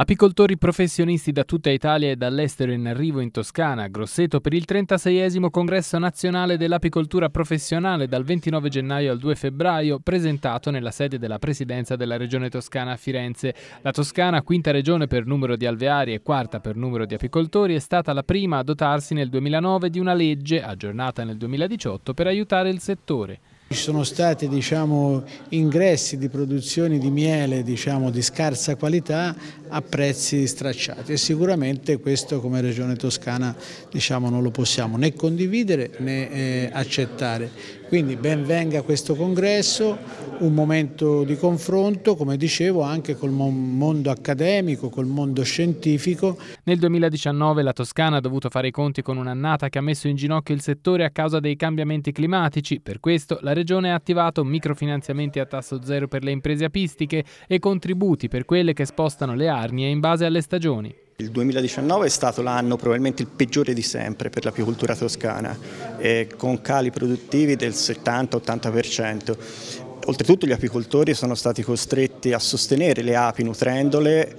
Apicoltori professionisti da tutta Italia e dall'estero in arrivo in Toscana, Grosseto per il 36 congresso nazionale dell'apicoltura professionale dal 29 gennaio al 2 febbraio, presentato nella sede della presidenza della regione toscana a Firenze. La Toscana, quinta regione per numero di alveari e quarta per numero di apicoltori, è stata la prima a dotarsi nel 2009 di una legge, aggiornata nel 2018, per aiutare il settore. Ci sono stati diciamo, ingressi di produzioni di miele diciamo, di scarsa qualità a prezzi stracciati e sicuramente questo come Regione Toscana diciamo, non lo possiamo né condividere né eh, accettare. Quindi ben venga questo congresso, un momento di confronto, come dicevo, anche col mondo accademico, col mondo scientifico. Nel 2019 la Toscana ha dovuto fare i conti con un'annata che ha messo in ginocchio il settore a causa dei cambiamenti climatici. Per questo la Regione ha attivato microfinanziamenti a tasso zero per le imprese apistiche e contributi per quelle che spostano le arnie in base alle stagioni. Il 2019 è stato l'anno probabilmente il peggiore di sempre per l'apicoltura toscana, eh, con cali produttivi del 70-80%. Oltretutto gli apicoltori sono stati costretti a sostenere le api nutrendole,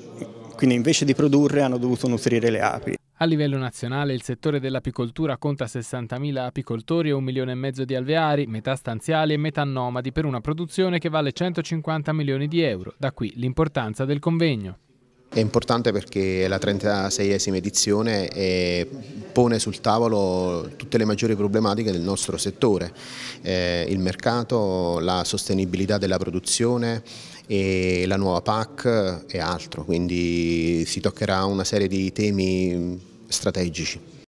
quindi invece di produrre hanno dovuto nutrire le api. A livello nazionale il settore dell'apicoltura conta 60.000 apicoltori e un milione e mezzo di alveari, metà stanziali e metà nomadi per una produzione che vale 150 milioni di euro, da qui l'importanza del convegno. È importante perché è la 36esima edizione e eh, pone sul tavolo tutte le maggiori problematiche del nostro settore, eh, il mercato, la sostenibilità della produzione e la nuova PAC e altro, quindi si toccherà una serie di temi strategici.